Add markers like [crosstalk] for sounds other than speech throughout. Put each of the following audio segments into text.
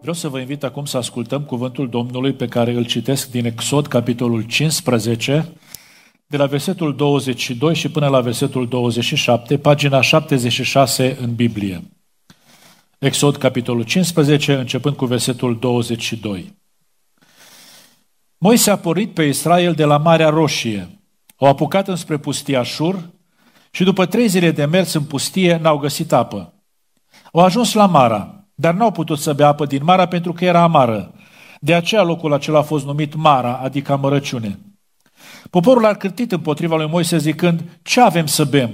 Vreau să vă invit acum să ascultăm cuvântul Domnului pe care îl citesc din Exod, capitolul 15, de la versetul 22 și până la versetul 27, pagina 76 în Biblie. Exod, capitolul 15, începând cu versetul 22. Moise a porit pe Israel de la Marea Roșie. Au apucat înspre pustia Șur și după trei zile de mers în pustie n-au găsit apă. Au ajuns la Mara, dar n-au putut să bea apă din Mara pentru că era amară. De aceea locul acela a fost numit Mara, adică amărăciune. Poporul a cârtit împotriva lui Moise zicând, ce avem să bem?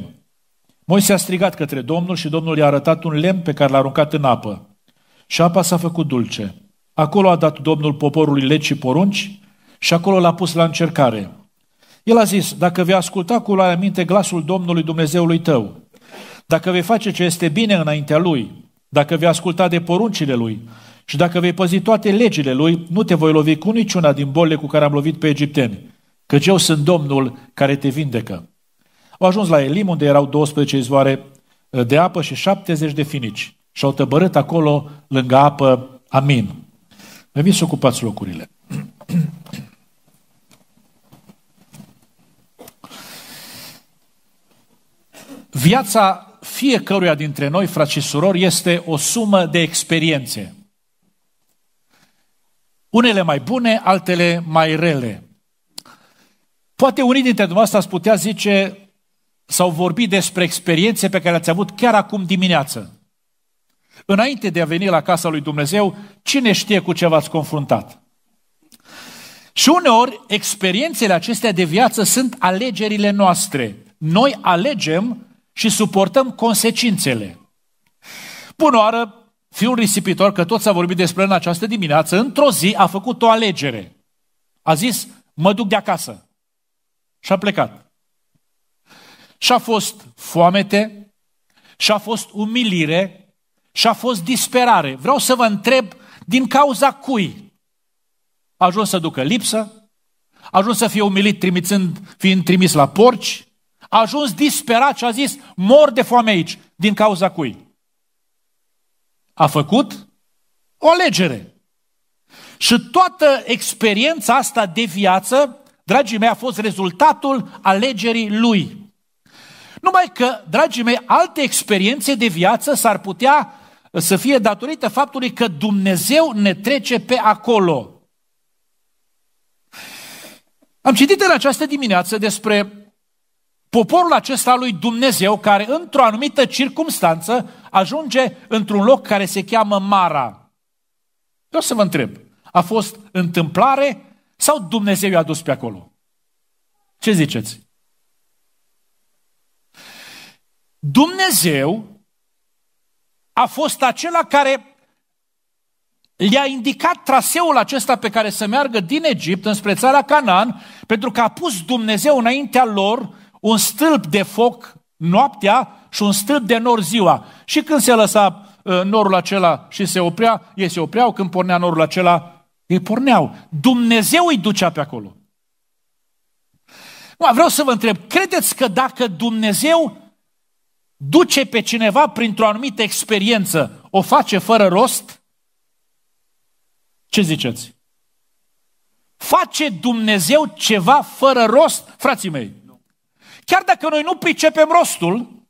Moise a strigat către Domnul și Domnul i-a arătat un lemn pe care l-a aruncat în apă. Și apa s-a făcut dulce. Acolo a dat Domnul poporului legi și porunci și acolo l-a pus la încercare. El a zis, dacă vei asculta cu luarea minte glasul Domnului Dumnezeului tău, dacă vei face ce este bine înaintea lui dacă vei asculta de poruncile lui și dacă vei păzi toate legile lui, nu te voi lovi cu niciuna din bolile cu care am lovit pe egipteni, căci eu sunt Domnul care te vindecă. Au ajuns la Elim, unde erau 12 izvoare eh, de apă și 70 de finici. Și au tăbărât acolo, lângă apă. Amin. Veniți să ocupați locurile. [clears throat] Viața fiecăruia dintre noi, frați și surori, este o sumă de experiențe. Unele mai bune, altele mai rele. Poate unii dintre dumneavoastră ați putea zice sau vorbi despre experiențe pe care le-ați avut chiar acum dimineață. Înainte de a veni la casa lui Dumnezeu, cine știe cu ce v-ați confruntat? Și uneori, experiențele acestea de viață sunt alegerile noastre. Noi alegem și suportăm consecințele. Bună oară, fiul risipitor, că tot s-a vorbit despre în această dimineață, într-o zi a făcut o alegere. A zis, mă duc de acasă. Și a plecat. Și a fost foamete, și a fost umilire, și a fost disperare. Vreau să vă întreb din cauza cui a ajuns să ducă lipsă, a ajuns să fie umilit trimițând, fiind trimis la porci, a ajuns disperat și a zis, mor de foame aici. Din cauza cui? A făcut o alegere. Și toată experiența asta de viață, dragii mei, a fost rezultatul alegerii lui. Numai că, dragii mei, alte experiențe de viață s-ar putea să fie datorită faptului că Dumnezeu ne trece pe acolo. Am citit în această dimineață despre poporul acesta lui Dumnezeu care într-o anumită circumstanță ajunge într-un loc care se cheamă Mara. Eu să vă întreb, a fost întâmplare sau Dumnezeu i-a dus pe acolo? Ce ziceți? Dumnezeu a fost acela care le-a indicat traseul acesta pe care să meargă din Egipt înspre țara Canaan, pentru că a pus Dumnezeu înaintea lor un stâlp de foc noaptea și un stâlp de nor ziua. Și când se lăsa uh, norul acela și se oprea, ei se opreau, când pornea norul acela, ei porneau. Dumnezeu îi ducea pe acolo. Nu, vreau să vă întreb, credeți că dacă Dumnezeu duce pe cineva printr-o anumită experiență, o face fără rost? Ce ziceți? Face Dumnezeu ceva fără rost, frații mei? Chiar dacă noi nu pricepem rostul,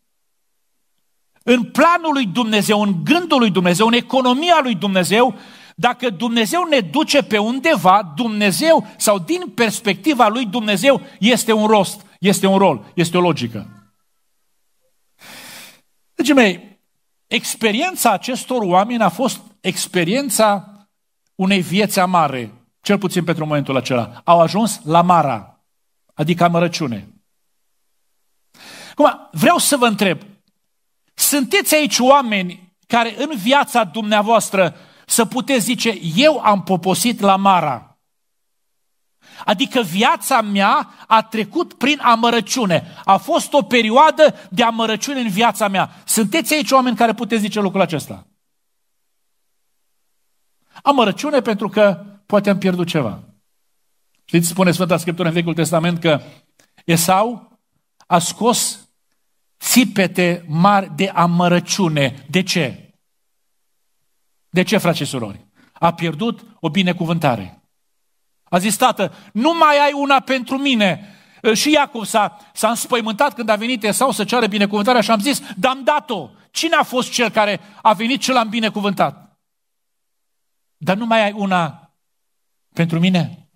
în planul lui Dumnezeu, în gândul lui Dumnezeu, în economia lui Dumnezeu, dacă Dumnezeu ne duce pe undeva, Dumnezeu sau din perspectiva lui Dumnezeu este un rost, este un rol, este o logică. Deci, mei, experiența acestor oameni a fost experiența unei vieți amare, cel puțin pentru momentul acela. Au ajuns la Mara, adică amărăciune. Acum, vreau să vă întreb, sunteți aici oameni care în viața dumneavoastră să puteți zice, eu am poposit la Mara. Adică viața mea a trecut prin amărăciune. A fost o perioadă de amărăciune în viața mea. Sunteți aici oameni care puteți zice lucrul acesta? Amărăciune pentru că poate am pierdut ceva. Știți, spune Sfânta Scriptură în Vechiul Testament că Esau a scos țipete mari de amărăciune. De ce? De ce, frate și surori? A pierdut o binecuvântare. A zis, tată, nu mai ai una pentru mine. Și Iacob s-a, s-a înspăimântat când a venit sau să ceară binecuvântarea și am zis, dar am dat-o. Cine a fost cel care a venit și l-am binecuvântat? Dar nu mai ai una pentru mine?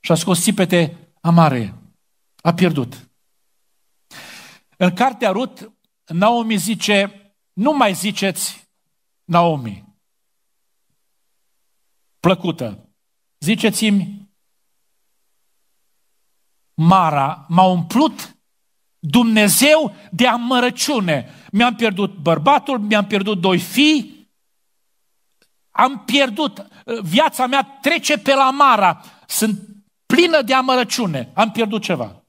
Și a scos țipete amare. A pierdut. În cartea Rut, Naomi zice, nu mai ziceți Naomi. Plăcută. Ziceți-mi, Mara, m-a umplut Dumnezeu de amărăciune. Mi-am pierdut bărbatul, mi-am pierdut doi fii, am pierdut, viața mea trece pe la Mara, sunt plină de amărăciune, am pierdut ceva.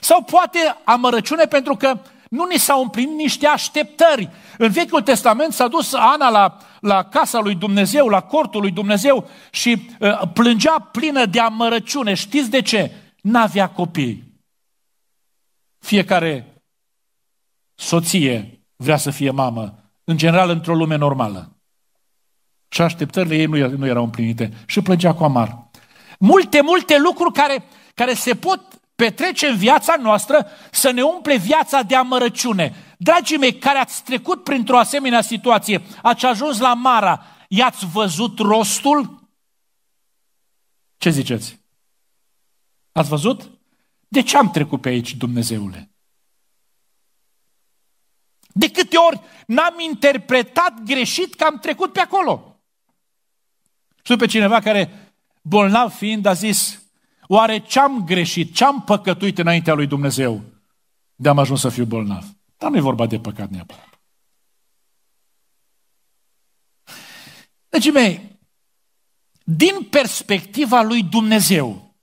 Sau poate amărăciune pentru că nu ni s-au împlinit niște așteptări. În Vechiul Testament s-a dus Ana la, la casa lui Dumnezeu, la cortul lui Dumnezeu și uh, plângea plină de amărăciune. Știți de ce? N-avea copii. Fiecare soție vrea să fie mamă, în general într-o lume normală. Și așteptările ei nu, nu erau împlinite. Și plângea cu amar. Multe, multe lucruri care, care se pot în viața noastră să ne umple viața de amărăciune. Dragii mei, care ați trecut printr-o asemenea situație, ați ajuns la Mara, i-ați văzut rostul? Ce ziceți? Ați văzut? De ce am trecut pe aici, Dumnezeule? De câte ori n-am interpretat greșit că am trecut pe acolo? Știu pe cineva care, bolnav fiind, a zis, Oare ce-am greșit, ce-am păcătuit înaintea lui Dumnezeu de am ajuns să fiu bolnav? Dar nu e vorba de păcat neapărat. Deci, mei, din perspectiva lui Dumnezeu,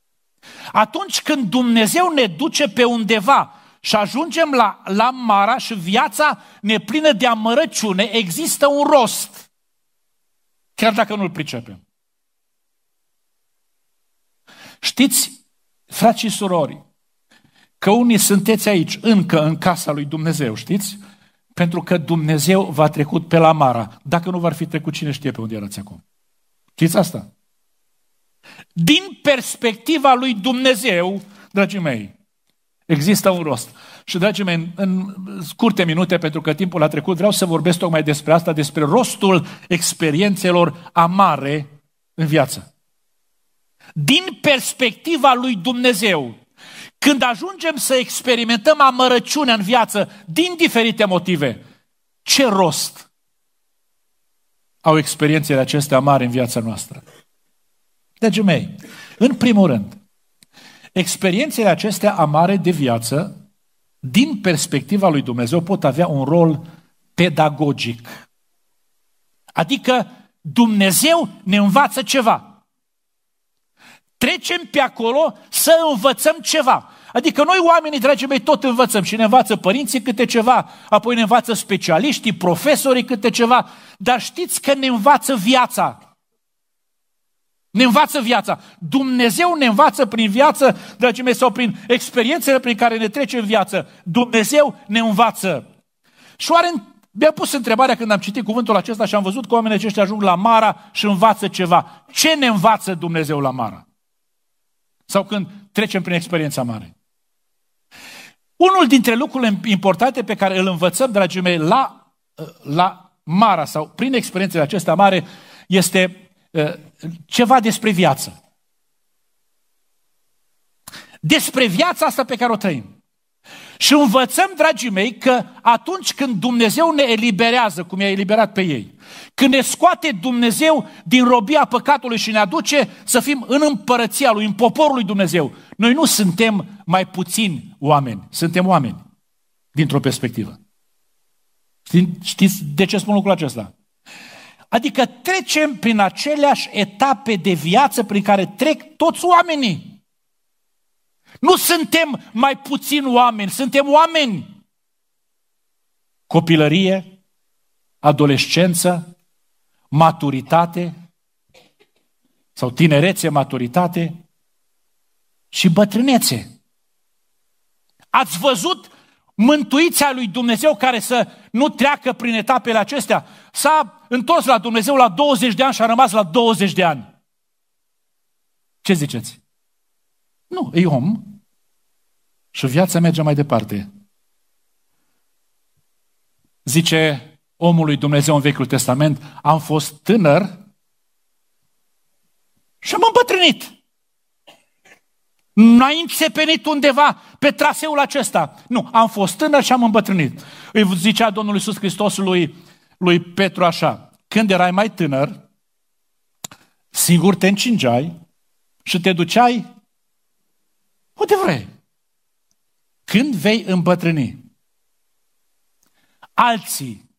atunci când Dumnezeu ne duce pe undeva și ajungem la, la Mara și viața ne plină de amărăciune, există un rost. Chiar dacă nu-l pricepem. Știți, frați și surori, că unii sunteți aici încă în casa lui Dumnezeu, știți? Pentru că Dumnezeu v-a trecut pe la Mara. Dacă nu v-ar fi trecut, cine știe pe unde erați acum? Știți asta? Din perspectiva lui Dumnezeu, dragii mei, există un rost. Și, dragii mei, în scurte minute, pentru că timpul a trecut, vreau să vorbesc tocmai despre asta, despre rostul experiențelor amare în viață din perspectiva lui Dumnezeu. Când ajungem să experimentăm amărăciunea în viață din diferite motive, ce rost au experiențele acestea mari în viața noastră? Deci, mei, în primul rând, experiențele acestea amare de viață, din perspectiva lui Dumnezeu, pot avea un rol pedagogic. Adică Dumnezeu ne învață ceva trecem pe acolo să învățăm ceva. Adică noi oamenii, dragii mei, tot învățăm și ne învață părinții câte ceva, apoi ne învață specialiștii, profesorii câte ceva, dar știți că ne învață viața. Ne învață viața. Dumnezeu ne învață prin viață, dragii mei, sau prin experiențele prin care ne trece în viață. Dumnezeu ne învață. Și oare mi-am pus întrebarea când am citit cuvântul acesta și am văzut că oamenii aceștia ajung la Mara și învață ceva. Ce ne învață Dumnezeu la Mara? sau când trecem prin experiența mare. Unul dintre lucrurile importante pe care îl învățăm, dragii mei, la, la Mara sau prin experiențele acestea mare, este ceva despre viață. Despre viața asta pe care o trăim. Și învățăm, dragii mei, că atunci când Dumnezeu ne eliberează, cum i-a eliberat pe ei, când ne scoate Dumnezeu din robia păcatului și ne aduce să fim în împărăția Lui, în poporul Lui Dumnezeu, noi nu suntem mai puțini oameni, suntem oameni, dintr-o perspectivă. Știți de ce spun lucrul acesta? Adică trecem prin aceleași etape de viață prin care trec toți oamenii. Nu suntem mai puțin oameni, suntem oameni. Copilărie, adolescență, maturitate sau tinerețe, maturitate și bătrânețe. Ați văzut mântuiția lui Dumnezeu care să nu treacă prin etapele acestea? S-a întors la Dumnezeu la 20 de ani și a rămas la 20 de ani. Ce ziceți? Nu, e om și viața merge mai departe. Zice omului Dumnezeu în Vechiul Testament, am fost tânăr și am îmbătrânit. Nu ai înțepenit undeva pe traseul acesta. Nu, am fost tânăr și am îmbătrânit. Îi zicea Domnul Iisus Hristos lui, lui Petru așa, când erai mai tânăr, singur te încingeai și te duceai unde vrei? Când vei îmbătrâni, alții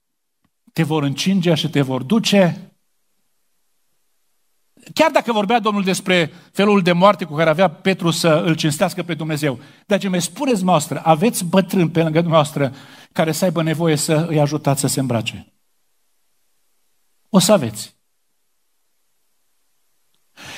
te vor încinge și te vor duce. Chiar dacă vorbea Domnul despre felul de moarte cu care avea Petru să îl cinstească pe Dumnezeu. Dar ce mi spuneți noastră, aveți bătrâni pe lângă noastră care să aibă nevoie să îi ajutați să se îmbrace. O să aveți.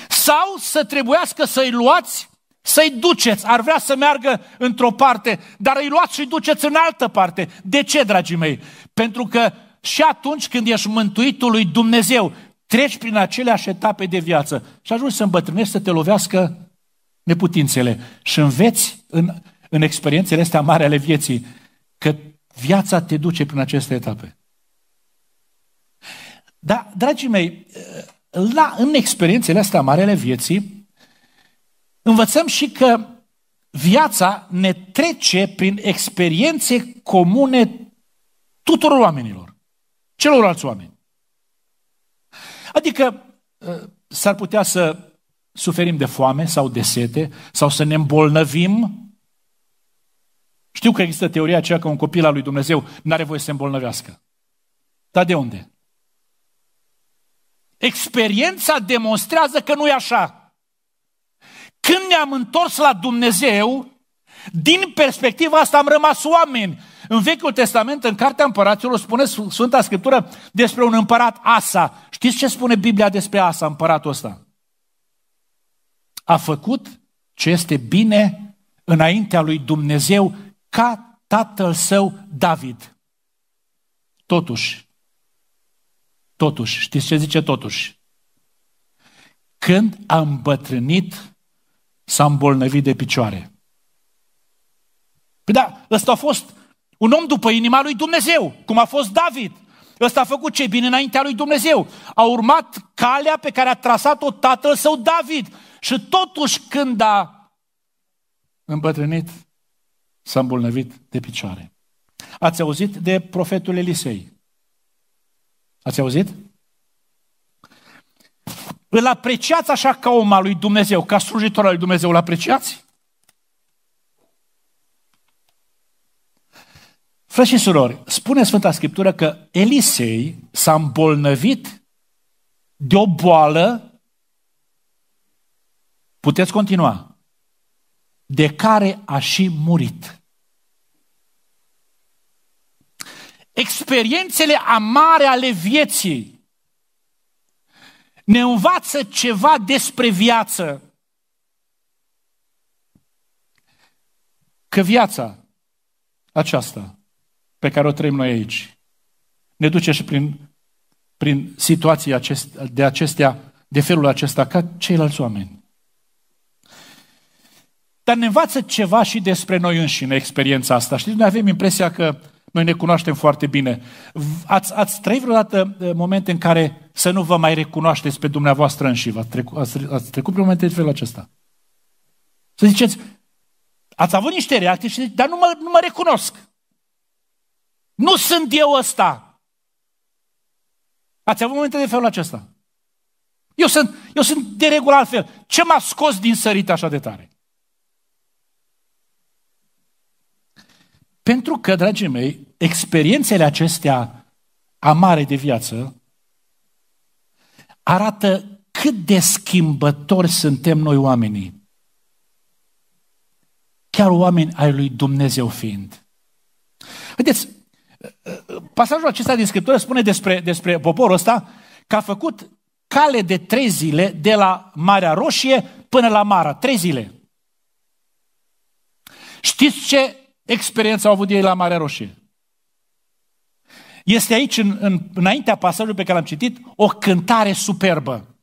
Sau să trebuiască să-i luați să-i duceți, ar vrea să meargă într-o parte, dar îi luați și duceți în altă parte. De ce, dragii mei? Pentru că și atunci când ești mântuitul lui Dumnezeu, treci prin aceleași etape de viață și ajungi să îmbătrânești, să te lovească neputințele și înveți în, în experiențele astea mari ale vieții că viața te duce prin aceste etape. Dar, dragii mei, la, în experiențele astea mari ale vieții, învățăm și că viața ne trece prin experiențe comune tuturor oamenilor, celorlalți oameni. Adică ă, s-ar putea să suferim de foame sau de sete sau să ne îmbolnăvim. Știu că există teoria aceea că un copil al lui Dumnezeu nu are voie să se îmbolnăvească. Dar de unde? Experiența demonstrează că nu e așa. Când ne-am întors la Dumnezeu, din perspectiva asta am rămas oameni. În Vechiul Testament, în Cartea Împăraților, spune Sfânta Scriptură despre un împărat, Asa. Știți ce spune Biblia despre Asa, împăratul ăsta? A făcut ce este bine înaintea lui Dumnezeu ca tatăl său David. Totuși, totuși, știți ce zice totuși? Când a îmbătrânit, s-a îmbolnăvit de picioare. Păi da, ăsta a fost un om după inima lui Dumnezeu, cum a fost David. Ăsta a făcut ce bine înaintea lui Dumnezeu. A urmat calea pe care a trasat-o tatăl său David. Și totuși când a îmbătrânit, s-a îmbolnăvit de picioare. Ați auzit de profetul Elisei? Ați auzit? Îl apreciați așa ca om al lui Dumnezeu, ca slujitor al lui Dumnezeu, îl apreciați? Frăți și surori, spune Sfânta Scriptură că Elisei s-a îmbolnăvit de o boală, puteți continua, de care a și murit. Experiențele amare ale vieții ne învață ceva despre viață. Că viața aceasta pe care o trăim noi aici ne duce și prin, prin situații acest, de acestea, de felul acesta, ca ceilalți oameni. Dar ne învață ceva și despre noi înșine experiența asta. Știți, noi avem impresia că noi ne cunoaștem foarte bine. Ați, ați trăit vreodată eh, momente în care să nu vă mai recunoașteți pe dumneavoastră înși? Ați trecut, ați, ați trecut prin momente de felul acesta. Să ziceți, ați avut niște reacții și ziceți, dar nu mă, nu mă recunosc. Nu sunt eu ăsta. Ați avut momente de felul acesta. Eu sunt, eu sunt de regulă altfel. Ce m-a scos din sărit așa de tare? Pentru că, dragii mei, experiențele acestea amare de viață arată cât de schimbători suntem noi oamenii. Chiar oameni ai lui Dumnezeu fiind. Vedeți, pasajul acesta din Scriptură spune despre, despre poporul ăsta că a făcut cale de trei zile de la Marea Roșie până la Mara. Trei zile. Știți ce experiență au avut ei la Marea Roșie. Este aici, în, în, înaintea pasajului pe care l-am citit, o cântare superbă.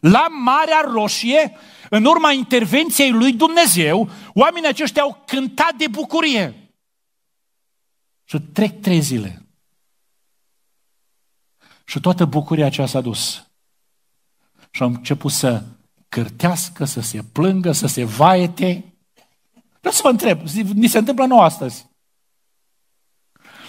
La Marea Roșie, în urma intervenției lui Dumnezeu, oamenii aceștia au cântat de bucurie. Și trec trei zile. Și toată bucuria aceea s-a dus. Și au început să cârtească, să se plângă, să se vaete. Vreau să vă întreb, ni se întâmplă nouă astăzi.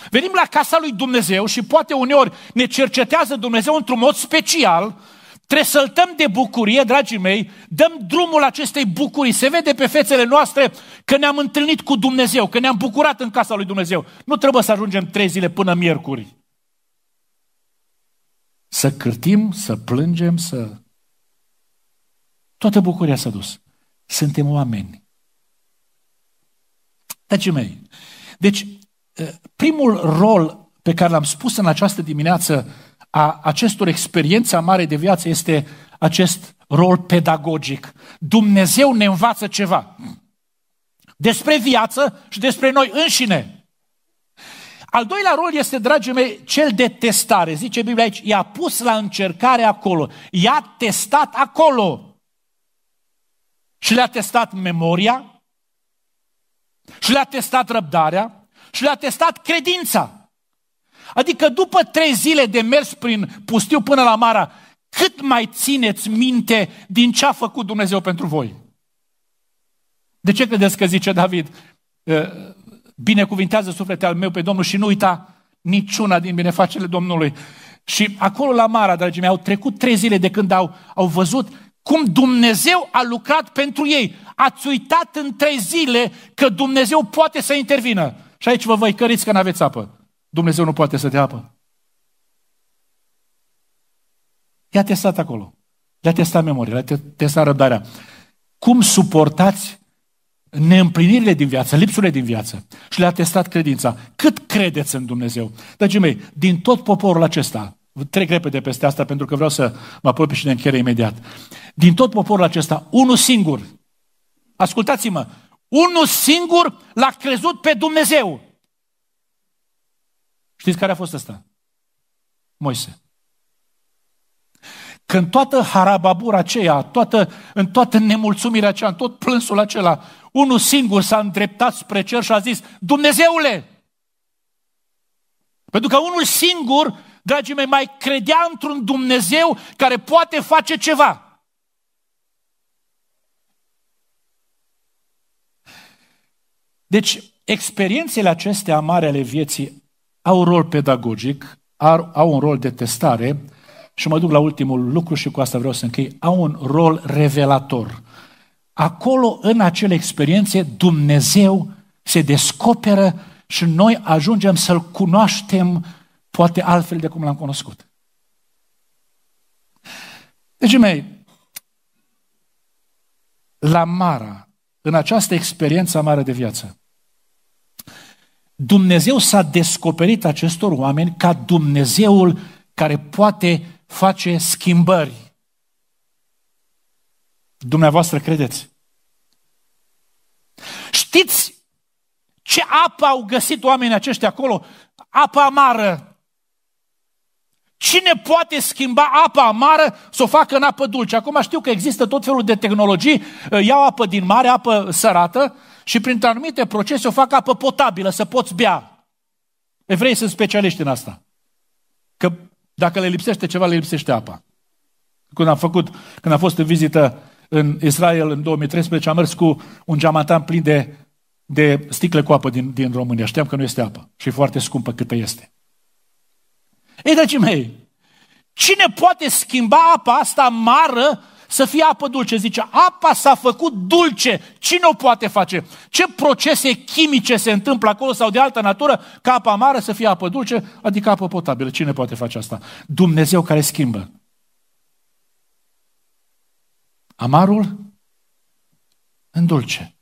Venim la casa lui Dumnezeu și poate uneori ne cercetează Dumnezeu într-un mod special, tresăltăm de bucurie, dragii mei, dăm drumul acestei bucurii. Se vede pe fețele noastre că ne-am întâlnit cu Dumnezeu, că ne-am bucurat în casa lui Dumnezeu. Nu trebuie să ajungem trei zile până miercuri. Să cârtim, să plângem, să... Toată bucuria s-a dus. Suntem oameni. Dragii mei, deci primul rol pe care l-am spus în această dimineață a acestor experiențe mare de viață este acest rol pedagogic. Dumnezeu ne învață ceva despre viață și despre noi înșine. Al doilea rol este, dragii mei, cel de testare. Zice Biblia aici, i-a pus la încercare acolo, i-a testat acolo. Și le-a testat memoria, și le-a testat răbdarea și le-a testat credința. Adică după trei zile de mers prin pustiu până la Mara, cât mai țineți minte din ce a făcut Dumnezeu pentru voi? De ce credeți că zice David, ă, binecuvintează sufletul al meu pe Domnul și nu uita niciuna din binefacerile Domnului. Și acolo la Mara, dragii mei, au trecut trei zile de când au, au văzut cum Dumnezeu a lucrat pentru ei. Ați uitat în trei zile că Dumnezeu poate să intervină. Și aici vă căriți că nu aveți apă. Dumnezeu nu poate să dea apă. Ia a testat acolo. Ia a testat memoria, ia a testat răbdarea. Cum suportați neîmplinirile din viață, lipsurile din viață și le-a testat credința. Cât credeți în Dumnezeu? Dragii mei, din tot poporul acesta, Trec repede peste asta pentru că vreau să mă apropii și de încheiere imediat. Din tot poporul acesta, unul singur, ascultați-mă, unul singur l-a crezut pe Dumnezeu. Știți care a fost asta? Moise. Când toată harababura aceea, toată, în toată nemulțumirea aceea, în tot plânsul acela, unul singur s-a îndreptat spre cer și a zis, Dumnezeule! Pentru că unul singur dragii mei, mai credea într-un Dumnezeu care poate face ceva. Deci, experiențele acestea mari ale vieții au rol pedagogic, au un rol de testare și mă duc la ultimul lucru și cu asta vreau să închei, au un rol revelator. Acolo, în acele experiențe, Dumnezeu se descoperă și noi ajungem să-L cunoaștem poate altfel de cum l-am cunoscut. Deci, mei, la Mara, în această experiență amară de viață, Dumnezeu s-a descoperit acestor oameni ca Dumnezeul care poate face schimbări. Dumneavoastră credeți? Știți ce apă au găsit oamenii aceștia acolo? Apa amară. Cine poate schimba apa amară să o facă în apă dulce? Acum știu că există tot felul de tehnologii, uh, iau apă din mare, apă sărată și prin anumite procese o fac apă potabilă, să poți bea. Evrei sunt specialiști în asta. Că dacă le lipsește ceva, le lipsește apa. Când am, făcut, când am fost în vizită în Israel în 2013, am mers cu un geamantan plin de, de sticle cu apă din, din România. Știam că nu este apă și foarte scumpă câtă este. Ei, dragii mei, cine poate schimba apa asta amară să fie apă dulce? Zice, apa s-a făcut dulce. Cine o poate face? Ce procese chimice se întâmplă acolo sau de altă natură ca apa amară să fie apă dulce, adică apă potabilă? Cine poate face asta? Dumnezeu care schimbă. Amarul în dulce.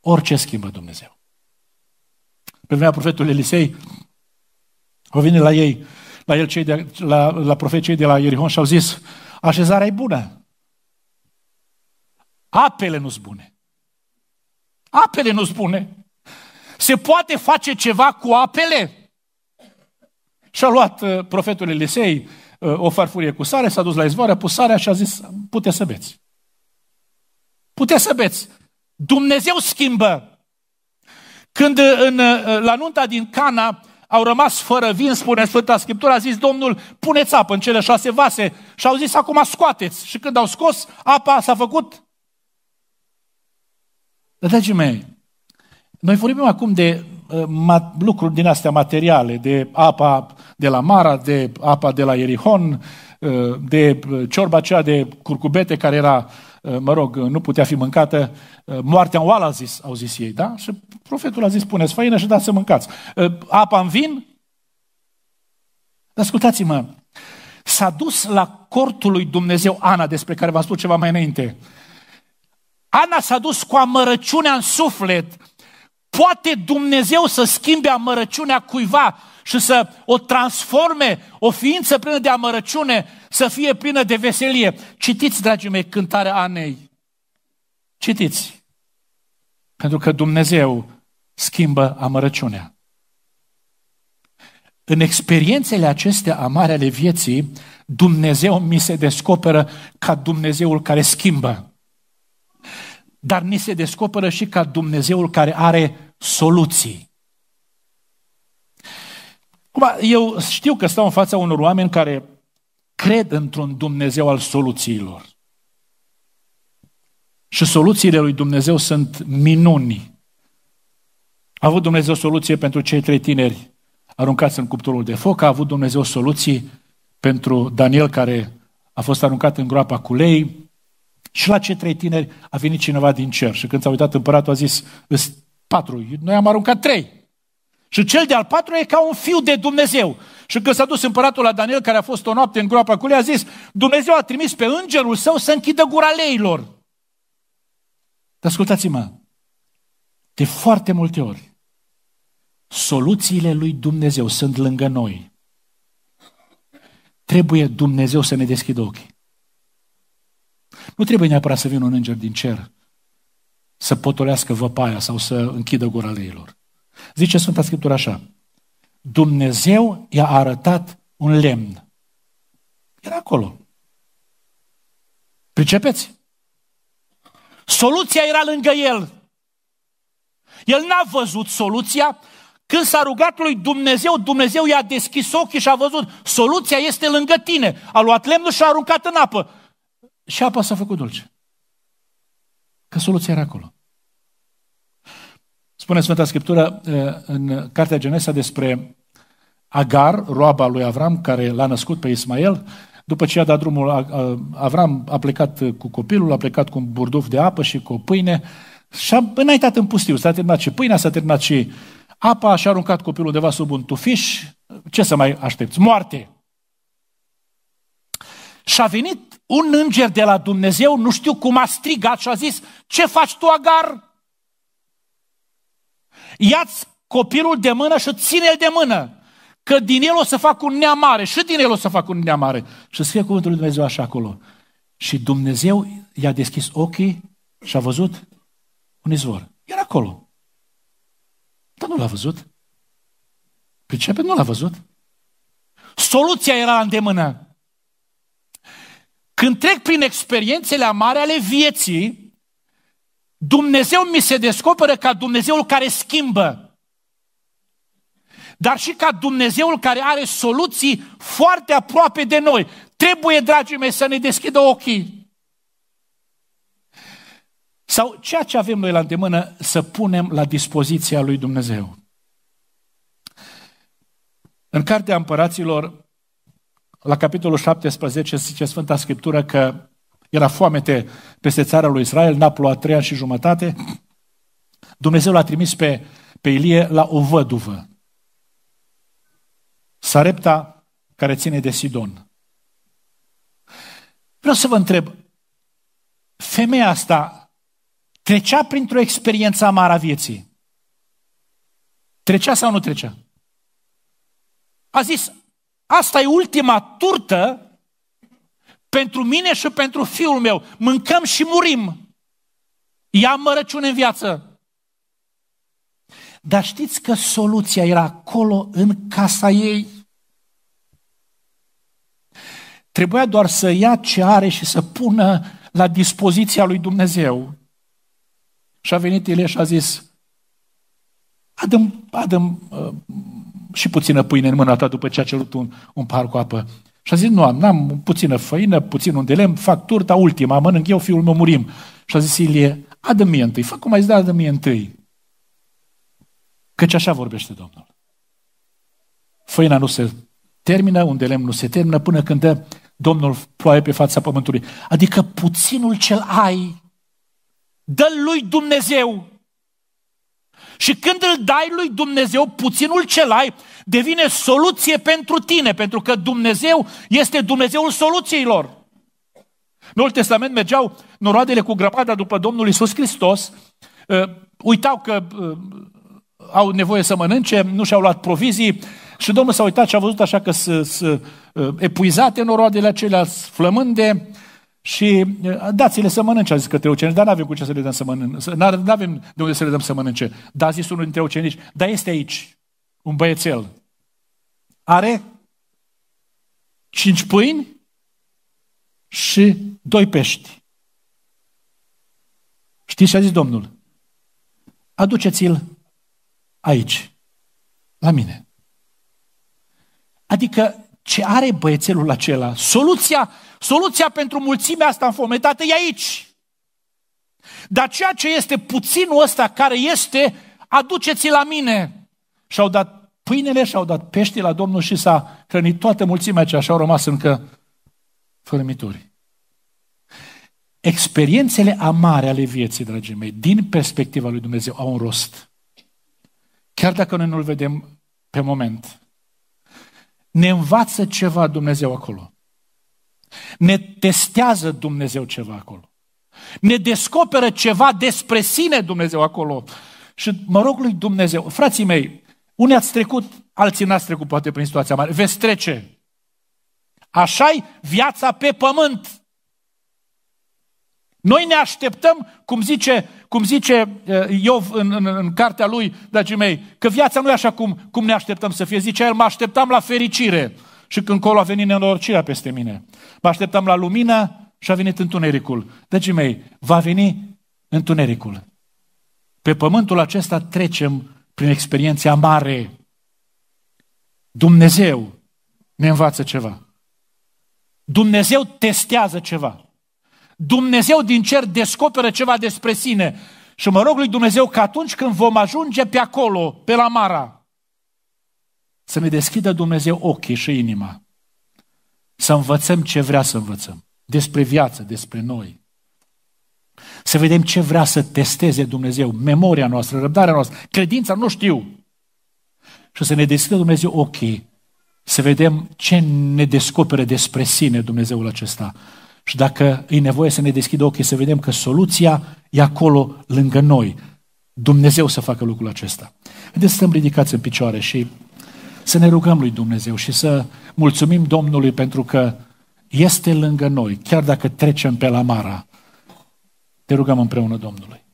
Orice schimbă Dumnezeu. Pe vremea profetului Elisei, au venit la ei, la, el cei de, la, la profet cei de la Ierihon și au zis, așezarea e bună. Apele nu-s bune. Apele nu-s bune. Se poate face ceva cu apele? Și a luat uh, profetul Elisei uh, o farfurie cu sare, s-a dus la izvoare, a pus sarea și a zis, puteți să beți. Puteți să beți. Dumnezeu schimbă. Când uh, în, uh, la nunta din Cana, au rămas fără vin, spune Sfânta Scriptură, a zis Domnul, puneți apă în cele șase vase. Și au zis, acum scoateți. Și când au scos, apa s-a făcut. Dragii mei, noi vorbim acum de uh, lucruri din astea materiale, de apa de la Mara, de apa de la Erihon, uh, de uh, ciorba aceea de curcubete care era Eh, mă rog, eh, nu putea fi mâncată, eh, moartea în oală, a zis, au zis ei, da? Și profetul a zis, puneți făină și dați să mâncați. Apa în vin? Ascultați-mă, s-a dus la cortul lui Dumnezeu Ana, despre care v-am spus ceva mai înainte. Ana s-a dus cu amărăciunea în suflet Poate Dumnezeu să schimbe amărăciunea cuiva și să o transforme, o ființă plină de amărăciune, să fie plină de veselie. Citiți, dragii mei, cântarea Anei. Citiți. Pentru că Dumnezeu schimbă amărăciunea. În experiențele acestea amare ale vieții, Dumnezeu mi se descoperă ca Dumnezeul care schimbă dar ni se descoperă și ca Dumnezeul care are soluții. eu știu că stau în fața unor oameni care cred într-un Dumnezeu al soluțiilor. Și soluțiile lui Dumnezeu sunt minuni. A avut Dumnezeu soluție pentru cei trei tineri aruncați în cuptorul de foc, a avut Dumnezeu soluții pentru Daniel care a fost aruncat în groapa cu lei, și la cei trei tineri a venit cineva din cer și când s-a uitat împăratul a zis, patru, noi am aruncat trei. Și cel de-al patru e ca un fiu de Dumnezeu. Și când s-a dus împăratul la Daniel, care a fost o noapte în groapa cu lui, a zis, Dumnezeu a trimis pe îngerul său să închidă gura leilor. Dar ascultați-mă, de foarte multe ori, soluțiile lui Dumnezeu sunt lângă noi. Trebuie Dumnezeu să ne deschidă ochii. Nu trebuie neapărat să vină un înger din cer să potolească văpaia sau să închidă gura leilor. Zice Sfânta Scriptură așa, Dumnezeu i-a arătat un lemn. Era acolo. Pricepeți? Soluția era lângă el. El n-a văzut soluția. Când s-a rugat lui Dumnezeu, Dumnezeu i-a deschis ochii și a văzut, soluția este lângă tine. A luat lemnul și a aruncat în apă. Și apa s-a făcut dulce. Că soluția era acolo. Spune Sfânta Scriptură în Cartea Genesa despre Agar, roaba lui Avram, care l-a născut pe Ismael, după ce a dat drumul, Avram a plecat cu copilul, a plecat cu un burduf de apă și cu o pâine și a înaintat în pustiu. S-a terminat și pâinea, s-a terminat și apa și a aruncat copilul undeva sub un tufiș. Ce să mai aștepți? Moarte! Și a venit un înger de la Dumnezeu, nu știu cum a strigat și a zis, ce faci tu, Agar? Iați copilul de mână și ține-l de mână, că din el o să fac un neam mare și din el o să fac un neam mare. Și scrie cuvântul lui Dumnezeu așa acolo. Și Dumnezeu i-a deschis ochii și a văzut un izvor. Era acolo. Dar nu l-a văzut. Pricepe, nu l-a văzut. Soluția era la îndemână. Când trec prin experiențele amare ale vieții, Dumnezeu mi se descoperă ca Dumnezeul care schimbă, dar și ca Dumnezeul care are soluții foarte aproape de noi. Trebuie, dragii mei, să ne deschidă ochii. Sau ceea ce avem noi la îndemână să punem la dispoziția lui Dumnezeu. În Cartea Împăraților, la capitolul 17 zice Sfânta Scriptură că era foamete peste țara lui Israel, n-a plouat trei ani și jumătate. Dumnezeu l-a trimis pe, pe Ilie la o văduvă. Sarepta, care ține de Sidon. Vreau să vă întreb, femeia asta trecea printr-o experiență amară a vieții. Trecea sau nu trecea? A zis, Asta e ultima turtă pentru mine și pentru fiul meu. Mâncăm și murim. Ia mărăciune în viață. Dar știți că soluția era acolo, în casa ei? Trebuia doar să ia ce are și să pună la dispoziția lui Dumnezeu. Și a venit el și a zis, adă-mi, adă și puțină pâine în mâna ta după ce a cerut un, un pahar cu apă. Și a zis, nu am, n-am puțină făină, puțin un delem, fac turta ultima, mănânc eu, fiul meu murim. Și a zis Ilie, adă mie întâi, fă cum ai zis, da, adă mie întâi. Căci așa vorbește Domnul. Făina nu se termină, un delem nu se termină, până când dă Domnul ploaie pe fața pământului. Adică puținul cel ai, dă lui Dumnezeu și când îl dai lui Dumnezeu, puținul ce ai devine soluție pentru tine, pentru că Dumnezeu este Dumnezeul soluțiilor. În Noul Testament mergeau noroadele cu grăpada după Domnul Isus Hristos, ă, uitau că ă, au nevoie să mănânce, nu și-au luat provizii și Domnul s-a uitat și a văzut așa că sunt ă, epuizate noroadele acelea, flămânde, și dați-le să mănânce, a zis către ucenici, dar nu avem cu ce să le dăm să mănânce, Nu avem de unde să le dăm să mănânce. Dar a zis unul dintre ucenici, dar este aici un băiețel. Are cinci pâini și doi pești. Știți ce a zis Domnul? Aduceți-l aici, la mine. Adică ce are băiețelul acela? Soluția, soluția pentru mulțimea asta înfometată e aici. Dar ceea ce este puținul ăsta care este, aduceți-l la mine. Și-au dat pâinele, și-au dat peștii la Domnul și s-a hrănit toată mulțimea aceea și au rămas încă fărămituri. Experiențele amare ale vieții, dragii mei, din perspectiva lui Dumnezeu, au un rost. Chiar dacă noi nu-l vedem pe moment ne învață ceva Dumnezeu acolo. Ne testează Dumnezeu ceva acolo. Ne descoperă ceva despre sine Dumnezeu acolo. Și mă rog lui Dumnezeu, frații mei, unii ați trecut, alții n-ați trecut poate prin situația mare, veți trece. așa e viața pe pământ. Noi ne așteptăm, cum zice, cum zice eh, Iov în, în, în cartea lui, dragii mei, că viața nu e așa cum, cum ne așteptăm să fie. Zice el, mă așteptam la fericire și când colo a venit nenorocirea peste mine. Mă așteptam la lumină și a venit întunericul. Dragii mei, va veni întunericul. Pe pământul acesta trecem prin experiențe amare. Dumnezeu ne învață ceva. Dumnezeu testează ceva. Dumnezeu din cer descoperă ceva despre sine. Și mă rog lui Dumnezeu că atunci când vom ajunge pe acolo, pe la Mara, să ne deschidă Dumnezeu ochii și inima. Să învățăm ce vrea să învățăm. Despre viață, despre noi. Să vedem ce vrea să testeze Dumnezeu, memoria noastră, răbdarea noastră, credința, nu știu. Și să ne deschidă Dumnezeu ochii, să vedem ce ne descoperă despre sine Dumnezeul acesta. Și dacă e nevoie să ne deschidă ochii, să vedem că soluția e acolo, lângă noi. Dumnezeu să facă lucrul acesta. Haideți să stăm ridicați în picioare și să ne rugăm lui Dumnezeu și să mulțumim Domnului pentru că este lângă noi, chiar dacă trecem pe la Mara. Te rugăm împreună Domnului.